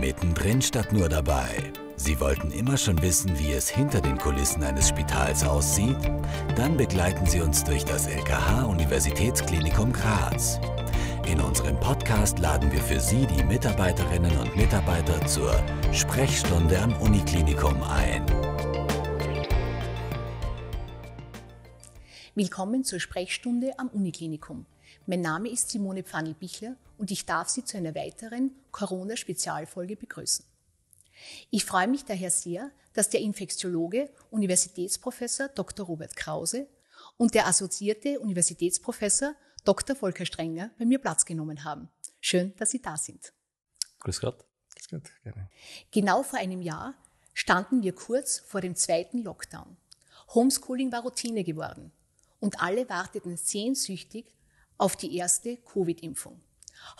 Mittendrin statt nur dabei. Sie wollten immer schon wissen, wie es hinter den Kulissen eines Spitals aussieht? Dann begleiten Sie uns durch das LKH Universitätsklinikum Graz. In unserem Podcast laden wir für Sie die Mitarbeiterinnen und Mitarbeiter zur Sprechstunde am Uniklinikum ein. Willkommen zur Sprechstunde am Uniklinikum. Mein Name ist Simone Pfannel-Bichler und ich darf Sie zu einer weiteren Corona-Spezialfolge begrüßen. Ich freue mich daher sehr, dass der Infektiologe Universitätsprofessor Dr. Robert Krause und der assoziierte Universitätsprofessor Dr. Volker Strenger bei mir Platz genommen haben. Schön, dass Sie da sind. Grüß Gott. Grüß Gott, gerne. Genau vor einem Jahr standen wir kurz vor dem zweiten Lockdown. Homeschooling war Routine geworden und alle warteten sehnsüchtig auf die erste Covid-Impfung.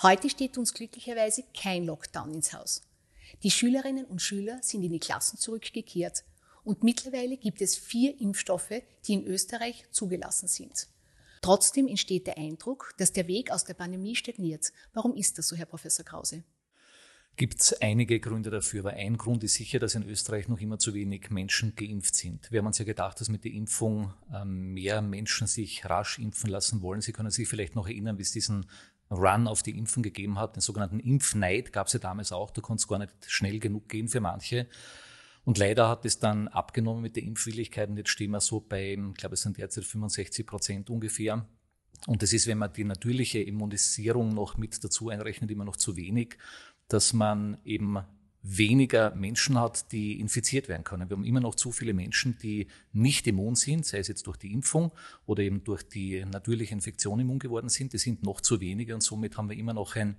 Heute steht uns glücklicherweise kein Lockdown ins Haus. Die Schülerinnen und Schüler sind in die Klassen zurückgekehrt und mittlerweile gibt es vier Impfstoffe, die in Österreich zugelassen sind. Trotzdem entsteht der Eindruck, dass der Weg aus der Pandemie stagniert. Warum ist das so, Herr Professor Krause? gibt es einige Gründe dafür. Aber ein Grund ist sicher, dass in Österreich noch immer zu wenig Menschen geimpft sind. Wir haben uns ja gedacht, dass mit der Impfung ähm, mehr Menschen sich rasch impfen lassen wollen. Sie können sich vielleicht noch erinnern, wie es diesen Run auf die Impfen gegeben hat. Den sogenannten Impfneid gab es ja damals auch. Da konnte es gar nicht schnell genug gehen für manche. Und leider hat es dann abgenommen mit der Impfwilligkeit. Und jetzt stehen wir so bei, ich glaube, es sind derzeit 65 Prozent ungefähr. Und das ist, wenn man die natürliche Immunisierung noch mit dazu einrechnet, immer noch zu wenig dass man eben weniger Menschen hat, die infiziert werden können. Wir haben immer noch zu viele Menschen, die nicht immun sind, sei es jetzt durch die Impfung oder eben durch die natürliche Infektion immun geworden sind. Die sind noch zu wenige und somit haben wir immer noch ein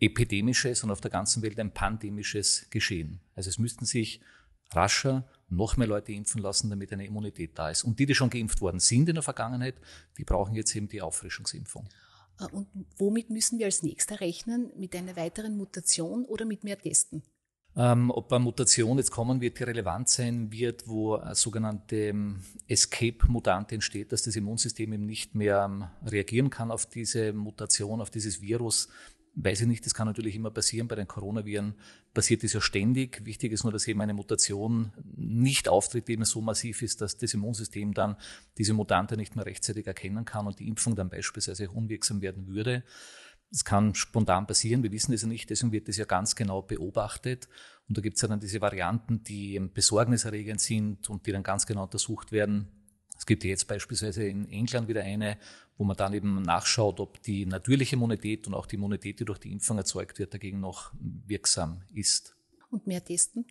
epidemisches und auf der ganzen Welt ein pandemisches Geschehen. Also es müssten sich rascher noch mehr Leute impfen lassen, damit eine Immunität da ist. Und die, die schon geimpft worden sind in der Vergangenheit, die brauchen jetzt eben die Auffrischungsimpfung. Äh, und womit müssen wir als nächster rechnen? Mit einer weiteren Mutation oder mit mehr Testen? Ähm, ob eine Mutation jetzt kommen wird, die relevant sein wird, wo eine sogenannte ähm, Escape-Mutante entsteht, dass das Immunsystem eben nicht mehr ähm, reagieren kann auf diese Mutation, auf dieses Virus, Weiß ich nicht, das kann natürlich immer passieren. Bei den Coronaviren passiert das ja ständig. Wichtig ist nur, dass eben eine Mutation nicht auftritt, die eben so massiv ist, dass das Immunsystem dann diese Mutante nicht mehr rechtzeitig erkennen kann und die Impfung dann beispielsweise unwirksam werden würde. Es kann spontan passieren, wir wissen es ja nicht, deswegen wird das ja ganz genau beobachtet. Und da gibt es ja dann diese Varianten, die besorgniserregend sind und die dann ganz genau untersucht werden es gibt jetzt beispielsweise in England wieder eine, wo man dann eben nachschaut, ob die natürliche Immunität und auch die Immunität, die durch die Impfung erzeugt wird, dagegen noch wirksam ist. Und mehr testen?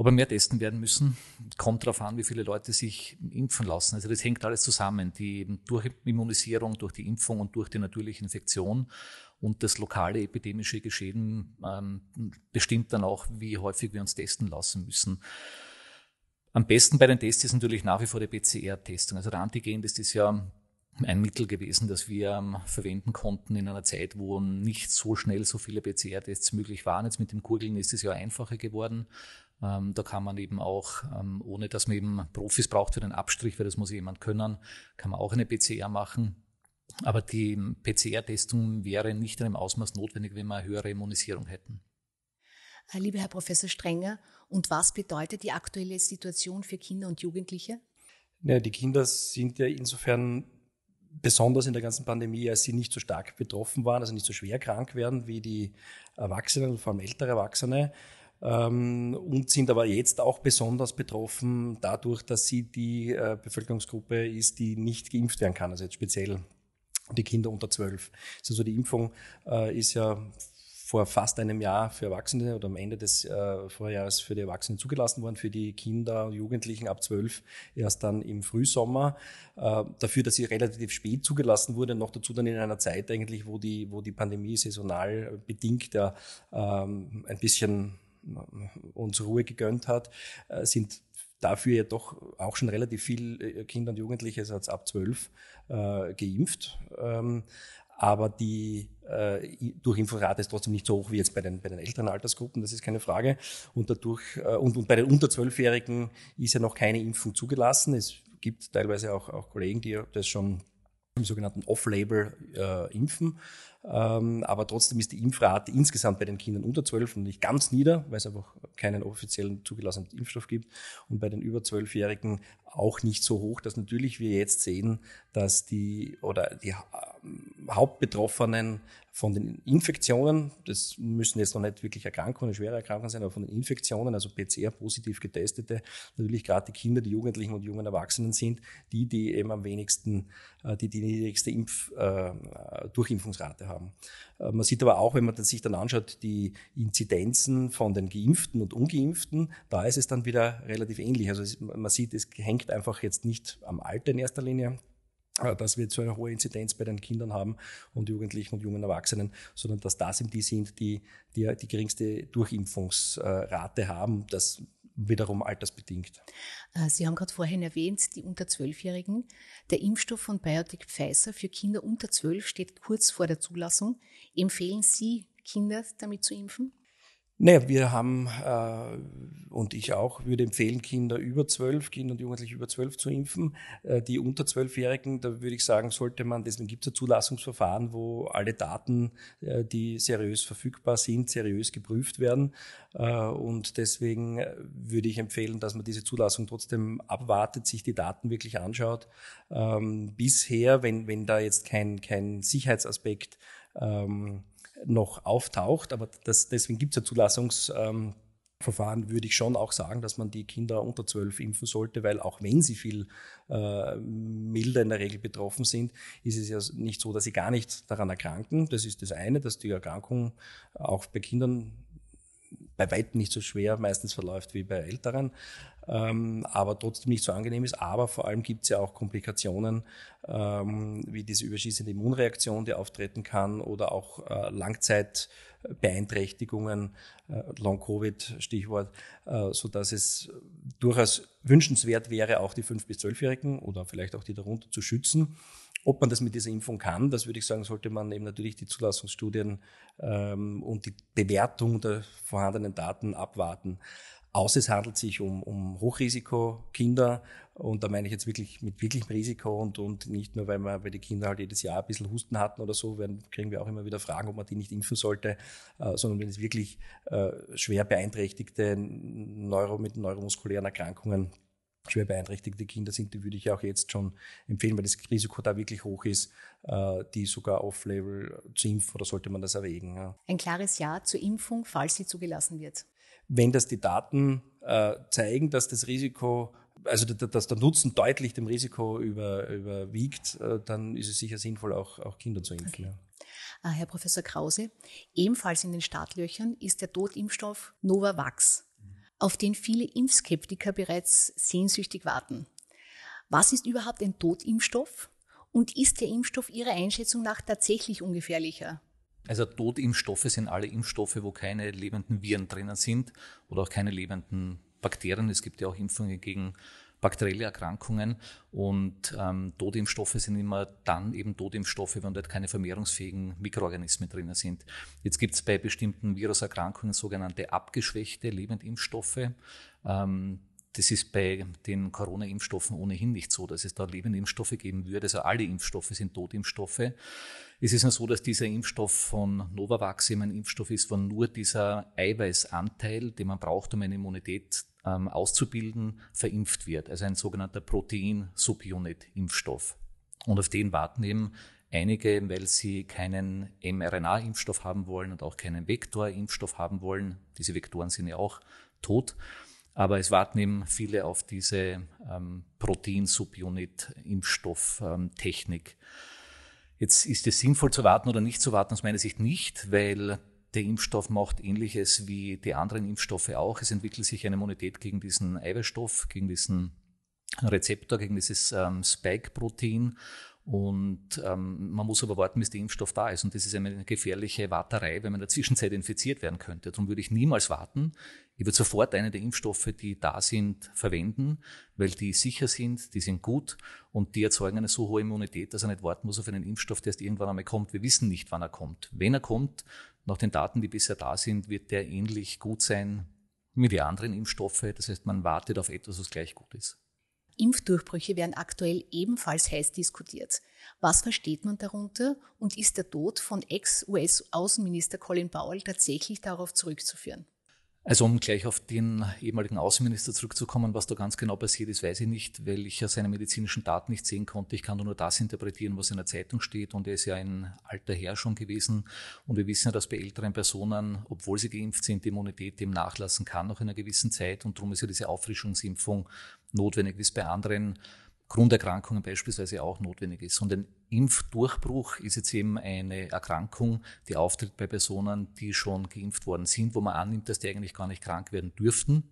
ob wir mehr testen werden müssen. Kommt darauf an, wie viele Leute sich impfen lassen. Also das hängt alles zusammen. Die durch Immunisierung, durch die Impfung und durch die natürliche Infektion und das lokale epidemische Geschehen ähm, bestimmt dann auch, wie häufig wir uns testen lassen müssen. Am besten bei den Tests ist natürlich nach wie vor die PCR-Testung. Also der Antigen-Test ist ja ein Mittel gewesen, das wir ähm, verwenden konnten in einer Zeit, wo nicht so schnell so viele PCR-Tests möglich waren. Jetzt mit dem Gurgeln ist es ja einfacher geworden. Ähm, da kann man eben auch, ähm, ohne dass man eben Profis braucht für den Abstrich, weil das muss jemand können, kann man auch eine PCR machen. Aber die PCR-Testung wäre nicht in einem Ausmaß notwendig, wenn wir eine höhere Immunisierung hätten. Äh, lieber Herr Professor Strenger, und was bedeutet die aktuelle Situation für Kinder und Jugendliche? Ja, die Kinder sind ja insofern besonders in der ganzen Pandemie, als sie nicht so stark betroffen waren, also nicht so schwer krank werden wie die Erwachsenen, vor allem ältere Erwachsene, ähm, und sind aber jetzt auch besonders betroffen dadurch, dass sie die äh, Bevölkerungsgruppe ist, die nicht geimpft werden kann, also jetzt speziell die Kinder unter zwölf. Also die Impfung äh, ist ja vor fast einem Jahr für Erwachsene oder am Ende des äh, Vorjahres für die Erwachsenen zugelassen worden, für die Kinder und Jugendlichen ab zwölf erst dann im Frühsommer. Äh, dafür, dass sie relativ spät zugelassen wurde, noch dazu dann in einer Zeit eigentlich, wo die, wo die Pandemie saisonal bedingt ja ähm, ein bisschen äh, uns Ruhe gegönnt hat, äh, sind dafür ja doch auch schon relativ viel äh, Kinder und Jugendliche, also ab zwölf äh, geimpft. Ähm, aber die äh, durch Impfrate ist trotzdem nicht so hoch wie jetzt bei den, bei den älteren Altersgruppen, das ist keine Frage. Und dadurch, äh, und, und bei den unter Zwölfjährigen ist ja noch keine Impfung zugelassen. Es gibt teilweise auch, auch Kollegen, die das schon im sogenannten Off-Label äh, impfen. Ähm, aber trotzdem ist die Impfrate insgesamt bei den Kindern unter 12 nicht ganz nieder, weil es einfach keinen offiziellen zugelassenen Impfstoff gibt. Und bei den über 12-Jährigen auch nicht so hoch, dass natürlich wir jetzt sehen, dass die oder die ähm, Hauptbetroffenen von den Infektionen, das müssen jetzt noch nicht wirklich Erkrankungen, schwere Erkrankungen sein, aber von den Infektionen, also PCR-positiv Getestete, natürlich gerade die Kinder, die Jugendlichen und jungen Erwachsenen sind, die, die eben am wenigsten, äh, die die niedrigste Impf, äh, Durchimpfungsrate haben. Äh, man sieht aber auch, wenn man sich dann anschaut, die Inzidenzen von den Geimpften und Ungeimpften, da ist es dann wieder relativ ähnlich. Also man sieht, es hängt einfach jetzt nicht am Alter in erster Linie, äh, dass wir so eine hohe Inzidenz bei den Kindern haben und Jugendlichen und jungen Erwachsenen, sondern dass das eben die sind, die die, die geringste Durchimpfungsrate haben. Das wiederum altersbedingt. Äh, Sie haben gerade vorhin erwähnt, die unter Zwölfjährigen. Der Impfstoff von Biotech Pfizer für Kinder unter zwölf steht kurz vor der Zulassung. Empfehlen Sie, Kinder damit zu impfen? Naja, wir haben äh, und ich auch würde empfehlen, Kinder über zwölf, Kinder und Jugendliche über zwölf zu impfen. Äh, die unter zwölfjährigen, da würde ich sagen, sollte man, deswegen gibt es ein Zulassungsverfahren, wo alle Daten, äh, die seriös verfügbar sind, seriös geprüft werden. Äh, und deswegen äh, würde ich empfehlen, dass man diese Zulassung trotzdem abwartet, sich die Daten wirklich anschaut. Ähm, bisher, wenn, wenn da jetzt kein, kein Sicherheitsaspekt ähm, noch auftaucht. Aber das, deswegen gibt es ja Zulassungsverfahren, ähm, würde ich schon auch sagen, dass man die Kinder unter 12 impfen sollte, weil auch wenn sie viel äh, milder in der Regel betroffen sind, ist es ja nicht so, dass sie gar nicht daran erkranken. Das ist das eine, dass die Erkrankung auch bei Kindern bei weitem nicht so schwer meistens verläuft wie bei älteren, ähm, aber trotzdem nicht so angenehm ist. Aber vor allem gibt es ja auch Komplikationen, ähm, wie diese überschießende Immunreaktion, die auftreten kann, oder auch äh, Langzeitbeeinträchtigungen, äh, Long-Covid, Stichwort, äh, so dass es durchaus wünschenswert wäre, auch die 5- bis 12-Jährigen oder vielleicht auch die darunter zu schützen. Ob man das mit dieser Impfung kann, das würde ich sagen, sollte man eben natürlich die Zulassungsstudien ähm, und die Bewertung der vorhandenen Daten abwarten. Außer es handelt sich um, um Hochrisikokinder und da meine ich jetzt wirklich mit wirklichem Risiko und, und nicht nur, weil, man, weil die Kinder halt jedes Jahr ein bisschen Husten hatten oder so, werden, kriegen wir auch immer wieder Fragen, ob man die nicht impfen sollte, äh, sondern wenn es wirklich äh, schwer beeinträchtigte Neuro mit neuromuskulären Erkrankungen schwer beeinträchtigte Kinder sind, die würde ich auch jetzt schon empfehlen, weil das Risiko da wirklich hoch ist, äh, die sogar off-label zu impfen oder sollte man das erwägen. Ja. Ein klares Ja zur Impfung, falls sie zugelassen wird. Wenn das die Daten äh, zeigen, dass das Risiko also dass der Nutzen deutlich dem Risiko über, überwiegt, äh, dann ist es sicher sinnvoll, auch, auch Kinder zu impfen. Okay. Ah, Herr Professor Krause, ebenfalls in den Startlöchern ist der Totimpfstoff Novavax auf den viele Impfskeptiker bereits sehnsüchtig warten. Was ist überhaupt ein Totimpfstoff? Und ist der Impfstoff Ihrer Einschätzung nach tatsächlich ungefährlicher? Also Totimpfstoffe sind alle Impfstoffe, wo keine lebenden Viren drinnen sind oder auch keine lebenden Bakterien. Es gibt ja auch Impfungen gegen bakterielle Erkrankungen und ähm, Totimpfstoffe sind immer dann eben Totimpfstoffe, wenn dort keine vermehrungsfähigen Mikroorganismen drin sind. Jetzt gibt es bei bestimmten Viruserkrankungen sogenannte abgeschwächte Lebendimpfstoffe. Ähm, das ist bei den Corona-Impfstoffen ohnehin nicht so, dass es da Lebendimpfstoffe geben würde. Also alle Impfstoffe sind Totimpfstoffe. Es ist nur so, dass dieser Impfstoff von Novavax eben ein Impfstoff ist, wo nur dieser Eiweißanteil, den man braucht, um eine Immunität ähm, auszubilden, verimpft wird. Also ein sogenannter Protein-Subunit-Impfstoff. Und auf den warten eben einige, weil sie keinen mRNA-Impfstoff haben wollen und auch keinen Vektor-Impfstoff haben wollen. Diese Vektoren sind ja auch tot. Aber es warten eben viele auf diese ähm, Protein-Subunit-Impfstofftechnik. Ähm, Jetzt ist es sinnvoll zu warten oder nicht zu warten, aus meiner Sicht nicht, weil der Impfstoff macht ähnliches wie die anderen Impfstoffe auch. Es entwickelt sich eine Immunität gegen diesen Eiweißstoff, gegen diesen Rezeptor, gegen dieses ähm, Spike-Protein. Und ähm, man muss aber warten, bis der Impfstoff da ist. Und das ist eine gefährliche Warterei, wenn man in der Zwischenzeit infiziert werden könnte. Darum würde ich niemals warten. Ich würde sofort einen der Impfstoffe, die da sind, verwenden, weil die sicher sind, die sind gut und die erzeugen eine so hohe Immunität, dass er nicht warten muss auf einen Impfstoff, der erst irgendwann einmal kommt. Wir wissen nicht, wann er kommt. Wenn er kommt, nach den Daten, die bisher da sind, wird der ähnlich gut sein wie die anderen Impfstoffe. Das heißt, man wartet auf etwas, was gleich gut ist. Impfdurchbrüche werden aktuell ebenfalls heiß diskutiert. Was versteht man darunter und ist der Tod von Ex-US-Außenminister Colin Powell tatsächlich darauf zurückzuführen? Also um gleich auf den ehemaligen Außenminister zurückzukommen, was da ganz genau passiert ist, weiß ich nicht, weil ich ja seine medizinischen Daten nicht sehen konnte. Ich kann nur das interpretieren, was in der Zeitung steht. Und er ist ja ein alter Herr schon gewesen. Und wir wissen ja, dass bei älteren Personen, obwohl sie geimpft sind, die Immunität dem nachlassen kann nach einer gewissen Zeit. Und darum ist ja diese Auffrischungsimpfung notwendig, wie es bei anderen Grunderkrankungen beispielsweise auch notwendig ist. Und ein Impfdurchbruch ist jetzt eben eine Erkrankung, die auftritt bei Personen, die schon geimpft worden sind, wo man annimmt, dass die eigentlich gar nicht krank werden dürften.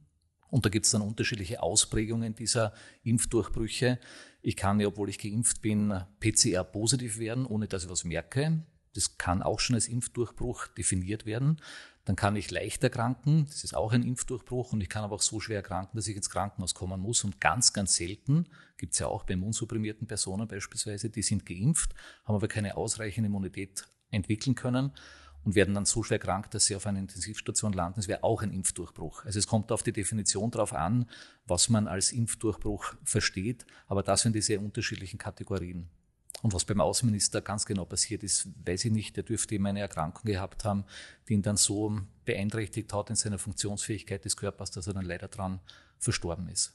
Und da gibt es dann unterschiedliche Ausprägungen dieser Impfdurchbrüche. Ich kann ja, obwohl ich geimpft bin, PCR-positiv werden, ohne dass ich was merke. Das kann auch schon als Impfdurchbruch definiert werden dann kann ich leicht erkranken, das ist auch ein Impfdurchbruch, und ich kann aber auch so schwer erkranken, dass ich ins Krankenhaus kommen muss. Und ganz, ganz selten gibt es ja auch bei immunsupprimierten Personen beispielsweise, die sind geimpft, haben aber keine ausreichende Immunität entwickeln können und werden dann so schwer krank, dass sie auf einer Intensivstation landen. Das wäre auch ein Impfdurchbruch. Also es kommt auf die Definition drauf an, was man als Impfdurchbruch versteht, aber das sind die sehr unterschiedlichen Kategorien. Und was beim Außenminister ganz genau passiert ist, weiß ich nicht. Der dürfte immer eine Erkrankung gehabt haben, die ihn dann so beeinträchtigt hat in seiner Funktionsfähigkeit des Körpers, dass er dann leider dran verstorben ist.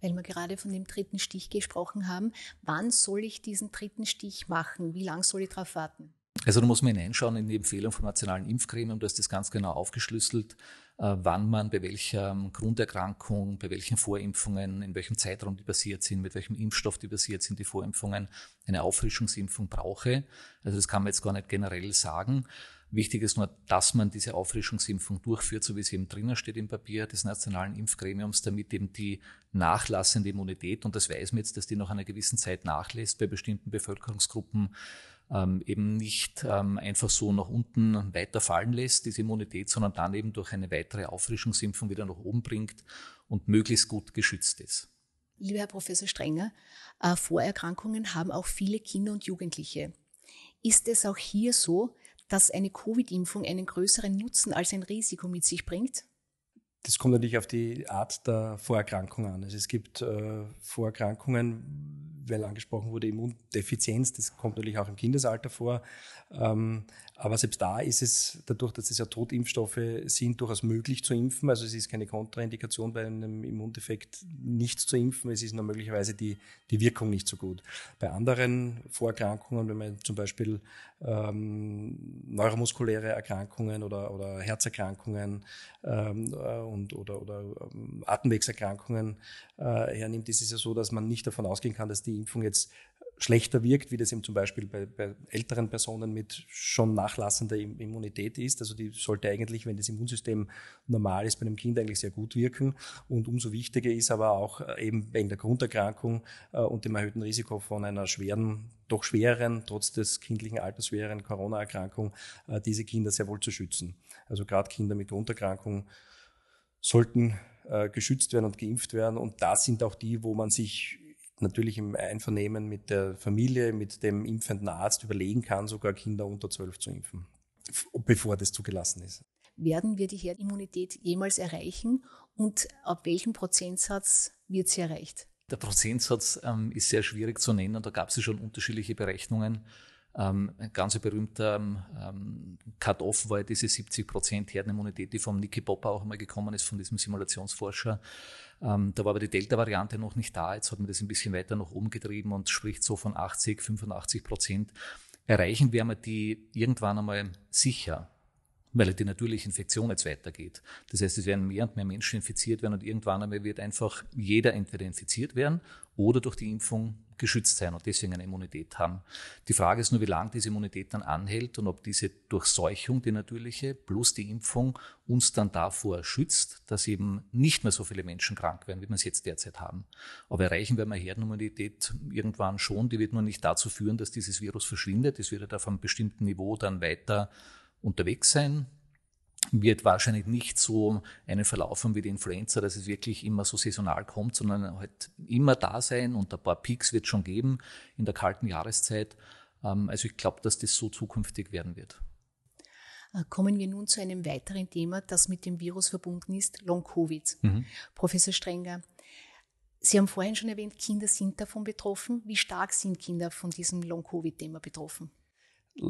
Weil wir gerade von dem dritten Stich gesprochen haben, wann soll ich diesen dritten Stich machen? Wie lange soll ich darauf warten? Also da muss man hineinschauen in die Empfehlung vom Nationalen Impfgremium, da ist das ganz genau aufgeschlüsselt. Äh, wann man bei welcher ähm, Grunderkrankung, bei welchen Vorimpfungen, in welchem Zeitraum die passiert sind, mit welchem Impfstoff die passiert sind, die Vorimpfungen, eine Auffrischungsimpfung brauche. Also das kann man jetzt gar nicht generell sagen. Wichtig ist nur, dass man diese Auffrischungsimpfung durchführt, so wie es eben drinnen steht im Papier des Nationalen Impfgremiums, damit eben die nachlassende Immunität, und das weiß man jetzt, dass die nach einer gewissen Zeit nachlässt bei bestimmten Bevölkerungsgruppen, ähm, eben nicht ähm, einfach so nach unten weiter fallen lässt, diese Immunität, sondern dann eben durch eine weitere Auffrischungsimpfung wieder nach oben bringt und möglichst gut geschützt ist. Lieber Herr Professor Strenger, äh, Vorerkrankungen haben auch viele Kinder und Jugendliche. Ist es auch hier so, dass eine Covid-Impfung einen größeren Nutzen als ein Risiko mit sich bringt? Das kommt natürlich auf die Art der Vorerkrankung an. Also es gibt äh, Vorerkrankungen, weil angesprochen wurde, Immundefizienz, das kommt natürlich auch im Kindesalter vor. Ähm, aber selbst da ist es, dadurch, dass es ja Totimpfstoffe sind, durchaus möglich zu impfen. Also es ist keine Kontraindikation bei einem Immundefekt, nichts zu impfen. Es ist nur möglicherweise die, die Wirkung nicht so gut. Bei anderen Vorerkrankungen, wenn man zum Beispiel ähm, neuromuskuläre Erkrankungen oder, oder Herzerkrankungen ähm, äh, und, oder, oder ähm, Atemwegserkrankungen äh, hernimmt, ist es ja so, dass man nicht davon ausgehen kann, dass die Impfung jetzt schlechter wirkt, wie das eben zum Beispiel bei, bei älteren Personen mit schon nachlassender Immunität ist. Also die sollte eigentlich, wenn das Immunsystem normal ist, bei einem Kind eigentlich sehr gut wirken. Und umso wichtiger ist aber auch äh, eben wegen der Grunderkrankung äh, und dem erhöhten Risiko von einer schweren, doch schwereren, trotz des kindlichen Alters schweren Corona-Erkrankung, äh, diese Kinder sehr wohl zu schützen. Also gerade Kinder mit Grunderkrankung sollten geschützt werden und geimpft werden. Und das sind auch die, wo man sich natürlich im Einvernehmen mit der Familie, mit dem impfenden Arzt überlegen kann, sogar Kinder unter 12 zu impfen, bevor das zugelassen ist. Werden wir die Herdimmunität jemals erreichen und ab welchem Prozentsatz wird sie erreicht? Der Prozentsatz ähm, ist sehr schwierig zu nennen. Da gab es ja schon unterschiedliche Berechnungen. Ähm, ein ganz berühmter ähm, ähm Cut-Off war diese 70% Herdenimmunität, die vom Nicky Popper auch einmal gekommen ist, von diesem Simulationsforscher. Ähm, da war aber die Delta-Variante noch nicht da. Jetzt hat man das ein bisschen weiter noch umgetrieben und spricht so von 80, 85 Prozent. Erreichen werden wir die irgendwann einmal sicher weil die natürliche Infektion jetzt weitergeht. Das heißt, es werden mehr und mehr Menschen infiziert werden und irgendwann einmal wird einfach jeder entweder infiziert werden oder durch die Impfung geschützt sein und deswegen eine Immunität haben. Die Frage ist nur, wie lange diese Immunität dann anhält und ob diese Durchseuchung, die natürliche, plus die Impfung uns dann davor schützt, dass eben nicht mehr so viele Menschen krank werden, wie wir es jetzt derzeit haben. Aber erreichen wir wir Herdenimmunität irgendwann schon, die wird nur nicht dazu führen, dass dieses Virus verschwindet. Es wird auf einem bestimmten Niveau dann weiter unterwegs sein, wird wahrscheinlich nicht so einen Verlauf haben wie die Influenza, dass es wirklich immer so saisonal kommt, sondern halt immer da sein und ein paar Peaks wird es schon geben in der kalten Jahreszeit. Ähm, also ich glaube, dass das so zukünftig werden wird. Äh, kommen wir nun zu einem weiteren Thema, das mit dem Virus verbunden ist, Long-Covid. Mhm. Professor Strenger, Sie haben vorhin schon erwähnt, Kinder sind davon betroffen. Wie stark sind Kinder von diesem Long-Covid-Thema betroffen?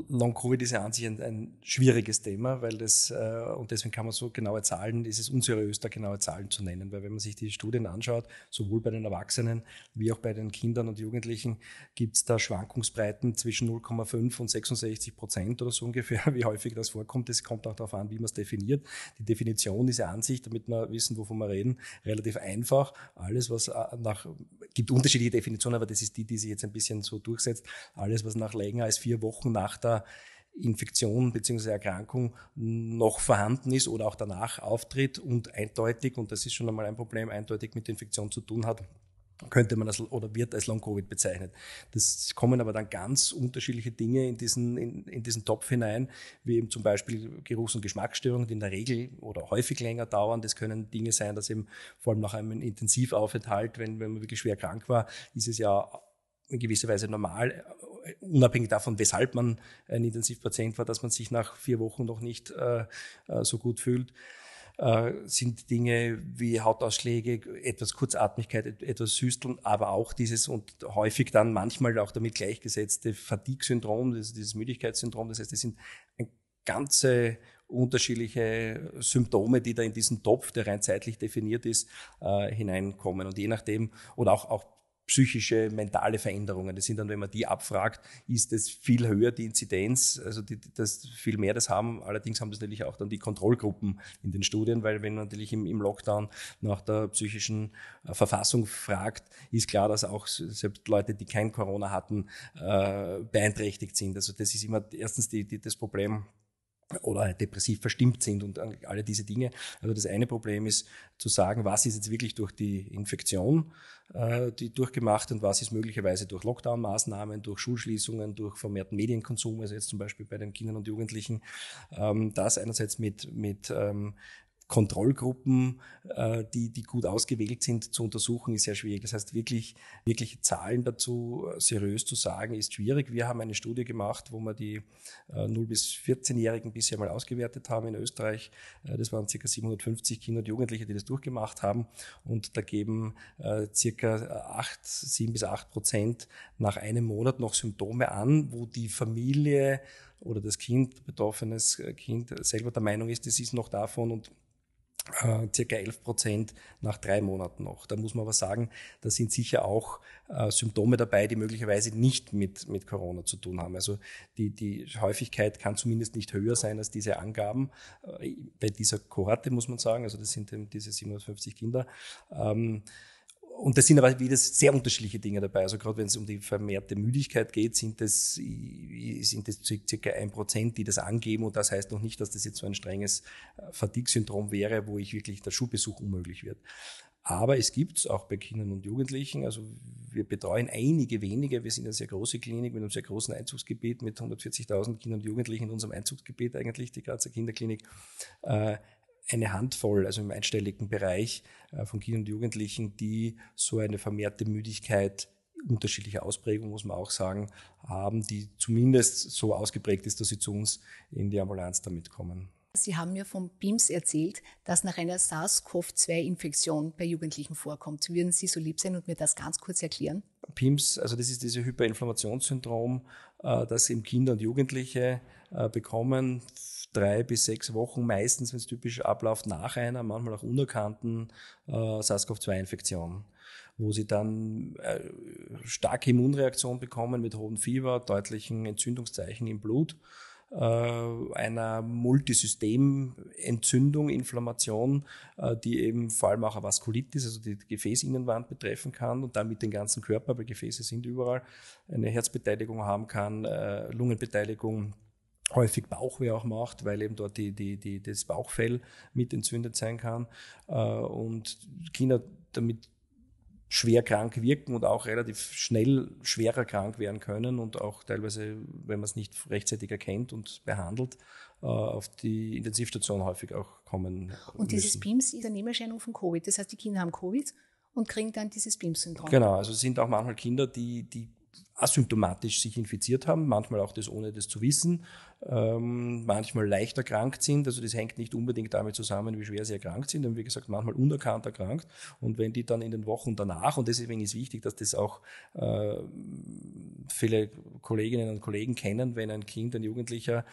Long Covid ist ja an sich ein, ein schwieriges Thema, weil das, äh, und deswegen kann man so genaue Zahlen, ist es unseriös, da genaue Zahlen zu nennen, weil wenn man sich die Studien anschaut, sowohl bei den Erwachsenen wie auch bei den Kindern und Jugendlichen, gibt es da Schwankungsbreiten zwischen 0,5 und 66 Prozent oder so ungefähr, wie häufig das vorkommt. Das kommt auch darauf an, wie man es definiert. Die Definition ist ja an sich, damit wir wissen, wovon wir reden, relativ einfach. Alles, was äh, nach, gibt unterschiedliche Definitionen, aber das ist die, die sich jetzt ein bisschen so durchsetzt. Alles, was nach länger als vier Wochen nach der Infektion bzw. Erkrankung noch vorhanden ist oder auch danach auftritt und eindeutig, und das ist schon einmal ein Problem, eindeutig mit Infektion zu tun hat, könnte man das oder wird als Long Covid bezeichnet. Das kommen aber dann ganz unterschiedliche Dinge in diesen, in, in diesen Topf hinein, wie eben zum Beispiel Geruchs- und Geschmacksstörungen, die in der Regel oder häufig länger dauern. Das können Dinge sein, dass eben vor allem nach einem Intensivaufenthalt, wenn, wenn man wirklich schwer krank war, ist es ja in gewisser Weise normal, äh, unabhängig davon, weshalb man ein Intensivpatient war, dass man sich nach vier Wochen noch nicht äh, äh so gut fühlt, äh, sind Dinge wie Hautausschläge, etwas Kurzatmigkeit, etwas Hüsteln, aber auch dieses und häufig dann manchmal auch damit gleichgesetzte Fatigue-Syndrom, dieses Müdigkeitssyndrom. Das heißt, es sind ganze unterschiedliche Symptome, die da in diesen Topf, der rein zeitlich definiert ist, äh, hineinkommen. Und je nachdem, oder auch, auch psychische, mentale Veränderungen. Das sind dann, wenn man die abfragt, ist es viel höher, die Inzidenz, also die, das viel mehr das haben. Allerdings haben das natürlich auch dann die Kontrollgruppen in den Studien, weil wenn man natürlich im, im Lockdown nach der psychischen äh, Verfassung fragt, ist klar, dass auch selbst Leute, die kein Corona hatten, äh, beeinträchtigt sind. Also das ist immer erstens die, die, das Problem oder halt depressiv verstimmt sind und alle diese Dinge. Also das eine Problem ist zu sagen, was ist jetzt wirklich durch die Infektion äh, die durchgemacht und was ist möglicherweise durch Lockdown-Maßnahmen, durch Schulschließungen, durch vermehrten Medienkonsum, also jetzt zum Beispiel bei den Kindern und Jugendlichen. Ähm, das einerseits mit, mit, ähm, Kontrollgruppen, äh, die, die gut ausgewählt sind, zu untersuchen, ist sehr schwierig. Das heißt, wirklich, wirkliche Zahlen dazu äh, seriös zu sagen, ist schwierig. Wir haben eine Studie gemacht, wo wir die äh, 0- bis 14-Jährigen bisher mal ausgewertet haben in Österreich. Äh, das waren circa 750 Kinder und Jugendliche, die das durchgemacht haben. Und da geben äh, circa 8, 7 bis 8 Prozent nach einem Monat noch Symptome an, wo die Familie oder das Kind, betroffenes äh, Kind selber der Meinung ist, es ist noch davon und äh, circa 11 Prozent nach drei Monaten noch. Da muss man aber sagen, da sind sicher auch äh, Symptome dabei, die möglicherweise nicht mit, mit Corona zu tun haben. Also die, die Häufigkeit kann zumindest nicht höher sein als diese Angaben. Äh, bei dieser Kohorte muss man sagen, also das sind eben diese 750 Kinder. Ähm, und das sind aber wieder sehr unterschiedliche Dinge dabei. Also gerade wenn es um die vermehrte Müdigkeit geht, sind das, sind das circa ein Prozent, die das angeben. Und das heißt noch nicht, dass das jetzt so ein strenges äh, Fatigue-Syndrom wäre, wo ich wirklich der Schulbesuch unmöglich wird. Aber es gibt es auch bei Kindern und Jugendlichen. Also wir betreuen einige wenige. Wir sind eine sehr große Klinik mit einem sehr großen Einzugsgebiet mit 140.000 Kindern und Jugendlichen in unserem Einzugsgebiet eigentlich, die Grazer Kinderklinik. Äh, eine Handvoll, also im einstelligen Bereich äh, von Kindern und Jugendlichen, die so eine vermehrte Müdigkeit unterschiedlicher Ausprägung, muss man auch sagen, haben, die zumindest so ausgeprägt ist, dass sie zu uns in die Ambulanz damit kommen. Sie haben mir vom BIMS erzählt, dass nach einer SARS-CoV-2-Infektion bei Jugendlichen vorkommt. Würden Sie so lieb sein und mir das ganz kurz erklären? PIMS, also das ist dieses Hyperinflammationssyndrom, äh, das eben Kinder und Jugendliche äh, bekommen drei bis sechs Wochen, meistens, wenn es typisch abläuft, nach einer, manchmal auch unerkannten äh, SARS-CoV-2-Infektion wo sie dann äh, starke Immunreaktion bekommen mit hohem Fieber, deutlichen Entzündungszeichen im Blut, äh, einer Multisystementzündung, Inflammation, äh, die eben vor allem auch eine Vaskulitis, also die Gefäßinnenwand betreffen kann und damit den ganzen Körper, weil Gefäße sind überall, eine Herzbeteiligung haben kann, äh, Lungenbeteiligung häufig Bauchweh auch macht, weil eben dort die, die, die, das Bauchfell mit entzündet sein kann äh, und Kinder damit schwer krank wirken und auch relativ schnell schwerer krank werden können und auch teilweise, wenn man es nicht rechtzeitig erkennt und behandelt, äh, auf die Intensivstation häufig auch kommen. Und müssen. dieses BIMS ist eine Nebenerscheinung von Covid. Das heißt, die Kinder haben Covid und kriegen dann dieses BIMS-Syndrom. Genau, also es sind auch manchmal Kinder, die, die asymptomatisch sich infiziert haben, manchmal auch das ohne das zu wissen, ähm, manchmal leicht erkrankt sind. Also das hängt nicht unbedingt damit zusammen, wie schwer sie erkrankt sind, aber wie gesagt, manchmal unerkannt erkrankt. Und wenn die dann in den Wochen danach, und deswegen ist wichtig, dass das auch äh, viele Kolleginnen und Kollegen kennen, wenn ein Kind, ein Jugendlicher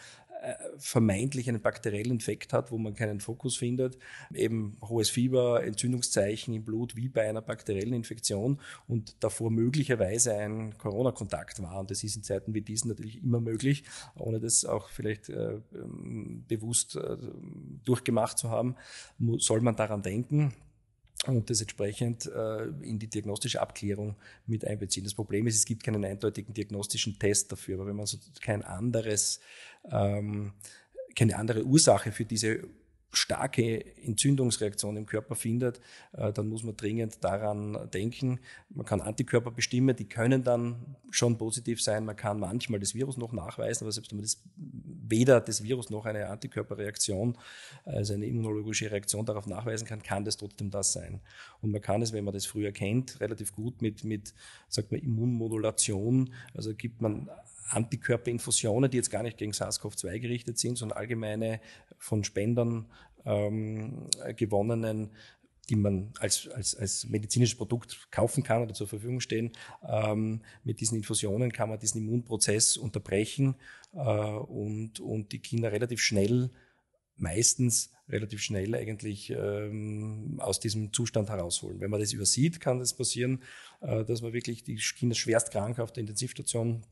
vermeintlich einen bakteriellen Infekt hat, wo man keinen Fokus findet, eben hohes Fieber, Entzündungszeichen im Blut, wie bei einer bakteriellen Infektion und davor möglicherweise ein Corona-Kontakt war. Und das ist in Zeiten wie diesen natürlich immer möglich, ohne das auch vielleicht äh, ähm, bewusst äh, durchgemacht zu haben, soll man daran denken und das entsprechend äh, in die diagnostische Abklärung mit einbeziehen. Das Problem ist, es gibt keinen eindeutigen diagnostischen Test dafür, aber wenn man so kein anderes, ähm, keine andere Ursache für diese starke Entzündungsreaktion im Körper findet, äh, dann muss man dringend daran denken. Man kann Antikörper bestimmen, die können dann schon positiv sein. Man kann manchmal das Virus noch nachweisen, aber selbst wenn man das, weder das Virus noch eine Antikörperreaktion, also eine immunologische Reaktion darauf nachweisen kann, kann das trotzdem das sein. Und man kann es, wenn man das früher kennt, relativ gut mit, mit sagt man, Immunmodulation, also gibt man Antikörperinfusionen, die jetzt gar nicht gegen SARS-CoV-2 gerichtet sind, sondern allgemeine von Spendern ähm, gewonnenen die man als, als, als medizinisches Produkt kaufen kann oder zur Verfügung stehen. Ähm, mit diesen Infusionen kann man diesen Immunprozess unterbrechen äh, und, und die Kinder relativ schnell, meistens relativ schnell eigentlich ähm, aus diesem Zustand herausholen. Wenn man das übersieht, kann das passieren, äh, dass man wirklich die Kinder schwerst krank auf der Intensivstation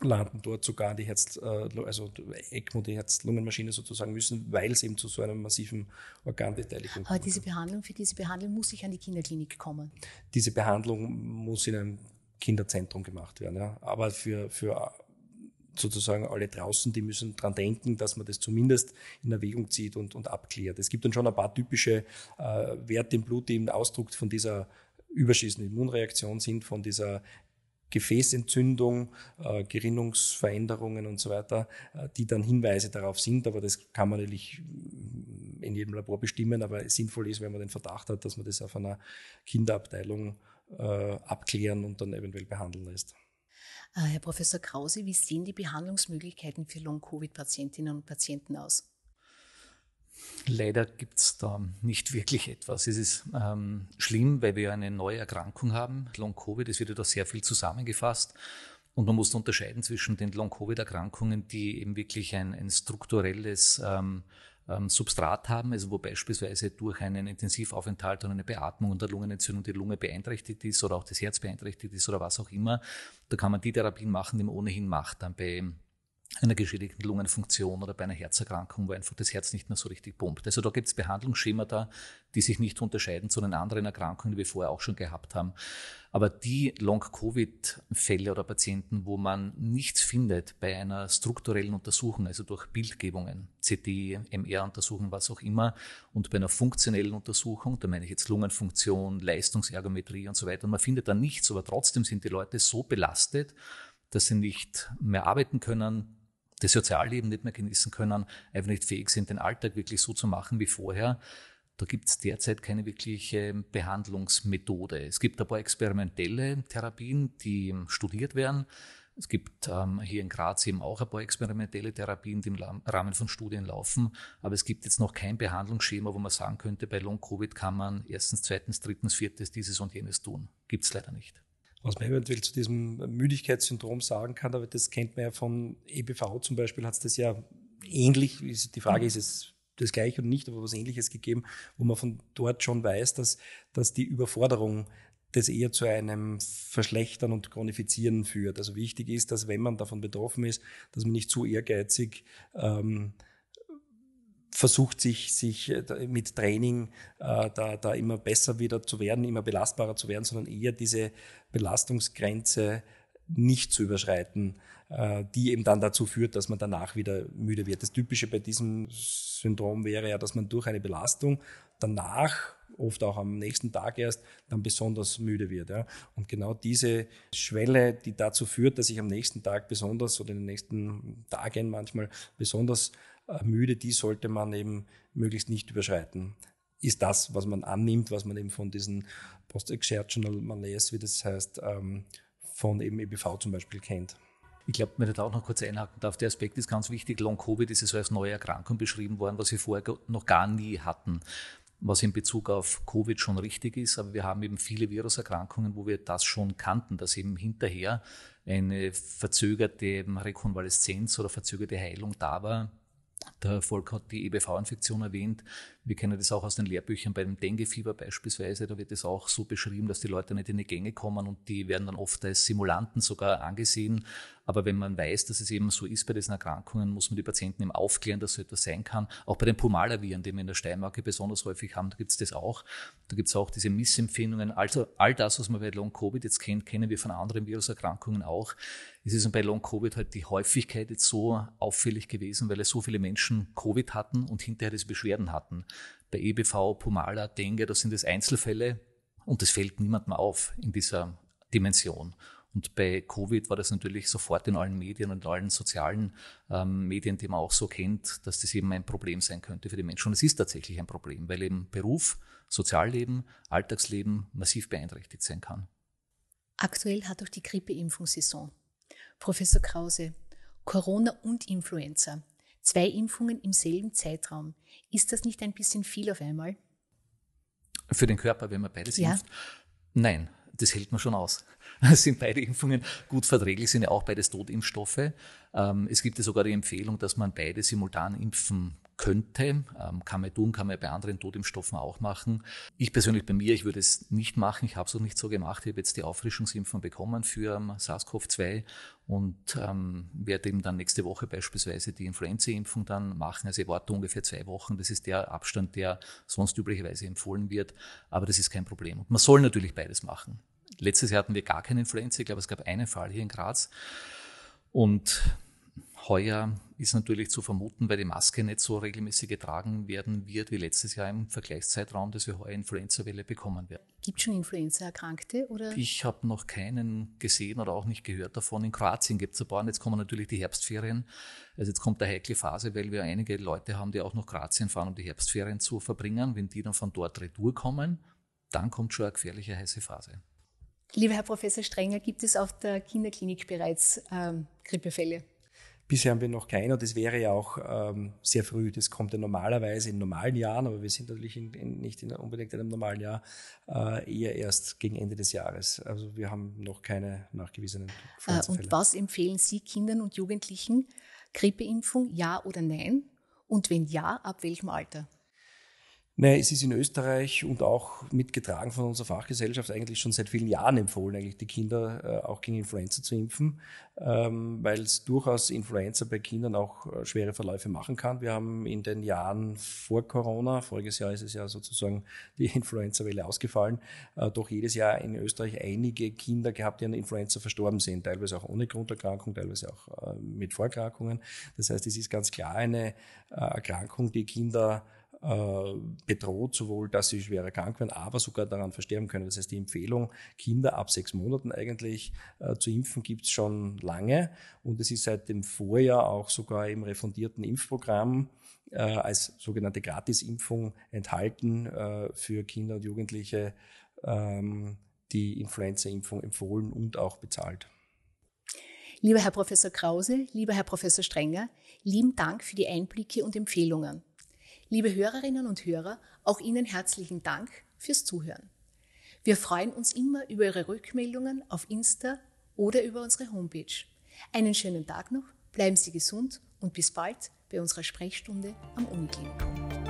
landen dort sogar die Herz, äh, also ECMO, die Herz-Lungenmaschine sozusagen müssen, weil es eben zu so einem massiven Organbeteiligung kommt. Aber diese Behandlung, für diese Behandlung muss ich an die Kinderklinik kommen? Diese Behandlung muss in einem Kinderzentrum gemacht werden, ja. Aber für, für äh, sozusagen alle draußen, die müssen daran denken, dass man das zumindest in Erwägung zieht und, und abklärt. Es gibt dann schon ein paar typische äh, Werte im Blut, die eben Ausdruck von dieser überschießenden Immunreaktion sind, von dieser Gefäßentzündung, äh, Gerinnungsveränderungen und so weiter, äh, die dann Hinweise darauf sind. Aber das kann man natürlich äh, in jedem Labor bestimmen. Aber sinnvoll ist, wenn man den Verdacht hat, dass man das auf einer Kinderabteilung äh, abklären und dann eventuell behandeln lässt. Äh, Herr Professor Krause, wie sehen die Behandlungsmöglichkeiten für Long-Covid-Patientinnen und Patienten aus? Leider gibt es da nicht wirklich etwas. Es ist ähm, schlimm, weil wir eine neue Erkrankung haben, Long-Covid. Es wird ja da sehr viel zusammengefasst. Und man muss unterscheiden zwischen den Long-Covid-Erkrankungen, die eben wirklich ein, ein strukturelles ähm, ähm, Substrat haben, also wo beispielsweise durch einen Intensivaufenthalt und eine Beatmung und der Lungenentzündung die Lunge beeinträchtigt ist oder auch das Herz beeinträchtigt ist oder was auch immer. Da kann man die Therapien machen, die man ohnehin macht. Dann bei einer geschädigten Lungenfunktion oder bei einer Herzerkrankung, wo einfach das Herz nicht mehr so richtig pumpt. Also da gibt es Behandlungsschemata, die sich nicht unterscheiden zu den anderen Erkrankungen, die wir vorher auch schon gehabt haben. Aber die Long-Covid-Fälle oder Patienten, wo man nichts findet bei einer strukturellen Untersuchung, also durch Bildgebungen, CT, MR-Untersuchungen, was auch immer, und bei einer funktionellen Untersuchung, da meine ich jetzt Lungenfunktion, Leistungsergometrie und so weiter, und man findet da nichts, aber trotzdem sind die Leute so belastet, dass sie nicht mehr arbeiten können, das Sozialleben nicht mehr genießen können, einfach nicht fähig sind, den Alltag wirklich so zu machen wie vorher. Da gibt es derzeit keine wirkliche Behandlungsmethode. Es gibt ein paar experimentelle Therapien, die studiert werden. Es gibt ähm, hier in Graz eben auch ein paar experimentelle Therapien, die im Rahmen von Studien laufen. Aber es gibt jetzt noch kein Behandlungsschema, wo man sagen könnte, bei Long-Covid kann man erstens, zweitens, drittens, viertes dieses und jenes tun. Gibt es leider nicht was man eventuell zu diesem Müdigkeitssyndrom sagen kann, aber das kennt man ja von EBV zum Beispiel, hat es das ja ähnlich, die Frage ist es das gleiche und nicht, aber was ähnliches gegeben, wo man von dort schon weiß, dass, dass die Überforderung das eher zu einem Verschlechtern und Chronifizieren führt. Also wichtig ist, dass wenn man davon betroffen ist, dass man nicht zu ehrgeizig ähm, versucht sich, sich äh, mit Training äh, da, da immer besser wieder zu werden, immer belastbarer zu werden, sondern eher diese Belastungsgrenze nicht zu überschreiten, äh, die eben dann dazu führt, dass man danach wieder müde wird. Das Typische bei diesem Syndrom wäre ja, dass man durch eine Belastung danach oft auch am nächsten Tag erst, dann besonders müde wird. Ja. Und genau diese Schwelle, die dazu führt, dass ich am nächsten Tag besonders oder in den nächsten Tagen manchmal besonders müde, die sollte man eben möglichst nicht überschreiten. Ist das, was man annimmt, was man eben von diesen Post-Exertional Malaise, wie das heißt, ähm, von eben EBV zum Beispiel kennt. Ich glaube, wenn ich da auch noch kurz einhaken darf, der Aspekt ist ganz wichtig. Long-Covid ist ja so als neue Erkrankung beschrieben worden, was wir vorher noch gar nie hatten was in Bezug auf Covid schon richtig ist, aber wir haben eben viele Viruserkrankungen, wo wir das schon kannten, dass eben hinterher eine verzögerte Rekonvaleszenz oder verzögerte Heilung da war, der Volk hat die EBV-Infektion erwähnt. Wir kennen das auch aus den Lehrbüchern bei dem Dengue-Fieber beispielsweise. Da wird es auch so beschrieben, dass die Leute nicht in die Gänge kommen und die werden dann oft als Simulanten sogar angesehen. Aber wenn man weiß, dass es eben so ist bei diesen Erkrankungen, muss man die Patienten eben aufklären, dass so etwas sein kann. Auch bei den Pumalaviren, die wir in der Steinmarke besonders häufig haben, da gibt es das auch. Da gibt es auch diese Missempfindungen. Also all das, was man bei Long-Covid jetzt kennt, kennen wir von anderen Viruserkrankungen auch. Es ist bei Long-Covid halt die Häufigkeit jetzt so auffällig gewesen, weil es so viele Menschen Covid hatten und hinterher diese Beschwerden hatten. Bei EBV, Pumala, Dengue, das sind das Einzelfälle und es fällt niemandem auf in dieser Dimension. Und bei Covid war das natürlich sofort in allen Medien und in allen sozialen ähm, Medien, die man auch so kennt, dass das eben ein Problem sein könnte für die Menschen. Und es ist tatsächlich ein Problem, weil eben Beruf, Sozialleben, Alltagsleben massiv beeinträchtigt sein kann. Aktuell hat auch die Grippeimpfung Saison. Professor Krause, Corona und Influenza. Zwei Impfungen im selben Zeitraum. Ist das nicht ein bisschen viel auf einmal? Für den Körper, wenn man beides ja. impft? Nein, das hält man schon aus. Das sind beide Impfungen gut verträglich, sind ja auch beides Totimpfstoffe. Ähm, es gibt ja sogar die Empfehlung, dass man beide simultan impfen könnte. Ähm, kann man tun, kann man bei anderen Totimpfstoffen auch machen. Ich persönlich bei mir, ich würde es nicht machen. Ich habe es auch nicht so gemacht. Ich habe jetzt die Auffrischungsimpfung bekommen für ähm, SARS-CoV-2 und ähm, werde eben dann nächste Woche beispielsweise die Influenza-Impfung dann machen. Also ich warte ungefähr zwei Wochen. Das ist der Abstand, der sonst üblicherweise empfohlen wird. Aber das ist kein Problem. Und man soll natürlich beides machen. Letztes Jahr hatten wir gar keine Influenza. Ich glaube, es gab einen Fall hier in Graz. Und heuer ist natürlich zu vermuten, weil die Maske nicht so regelmäßig getragen werden wird wie letztes Jahr im Vergleichszeitraum, dass wir heuer Influenza-Welle bekommen werden. Gibt es schon Influenza-Erkrankte? Ich habe noch keinen gesehen oder auch nicht gehört davon. In Kroatien gibt es ein paar und jetzt kommen natürlich die Herbstferien. Also jetzt kommt eine heikle Phase, weil wir einige Leute haben, die auch nach Kroatien fahren, um die Herbstferien zu verbringen. Wenn die dann von dort retour kommen, dann kommt schon eine gefährliche heiße Phase. Lieber Herr Professor Strenger, gibt es auf der Kinderklinik bereits ähm, Grippefälle? Bisher haben wir noch keiner, das wäre ja auch ähm, sehr früh, das kommt ja normalerweise in normalen Jahren, aber wir sind natürlich in, in, nicht in, unbedingt in einem normalen Jahr, äh, eher erst gegen Ende des Jahres. Also wir haben noch keine nachgewiesenen Fälle. Äh, und was empfehlen Sie Kindern und Jugendlichen? Grippeimpfung, ja oder nein? Und wenn ja, ab welchem Alter? Nein, es ist in Österreich und auch mitgetragen von unserer Fachgesellschaft eigentlich schon seit vielen Jahren empfohlen, eigentlich die Kinder äh, auch gegen Influenza zu impfen, ähm, weil es durchaus Influenza bei Kindern auch äh, schwere Verläufe machen kann. Wir haben in den Jahren vor Corona, voriges Jahr ist es ja sozusagen die Influenza-Welle ausgefallen, äh, doch jedes Jahr in Österreich einige Kinder gehabt, die an Influenza verstorben sind, teilweise auch ohne Grunderkrankung, teilweise auch mit Vorerkrankungen. Das heißt, es ist ganz klar eine Erkrankung, die Kinder äh, bedroht, sowohl dass sie schwer erkrankt werden, aber sogar daran versterben können. Das heißt, die Empfehlung, Kinder ab sechs Monaten eigentlich äh, zu impfen, gibt es schon lange. Und es ist seit dem Vorjahr auch sogar im refundierten Impfprogramm äh, als sogenannte Gratisimpfung enthalten äh, für Kinder und Jugendliche ähm, die Influenza-Impfung empfohlen und auch bezahlt. Lieber Herr Professor Krause, lieber Herr Professor Strenger, lieben Dank für die Einblicke und Empfehlungen. Liebe Hörerinnen und Hörer, auch Ihnen herzlichen Dank fürs Zuhören. Wir freuen uns immer über Ihre Rückmeldungen auf Insta oder über unsere Homepage. Einen schönen Tag noch, bleiben Sie gesund und bis bald bei unserer Sprechstunde am Uniklinikum.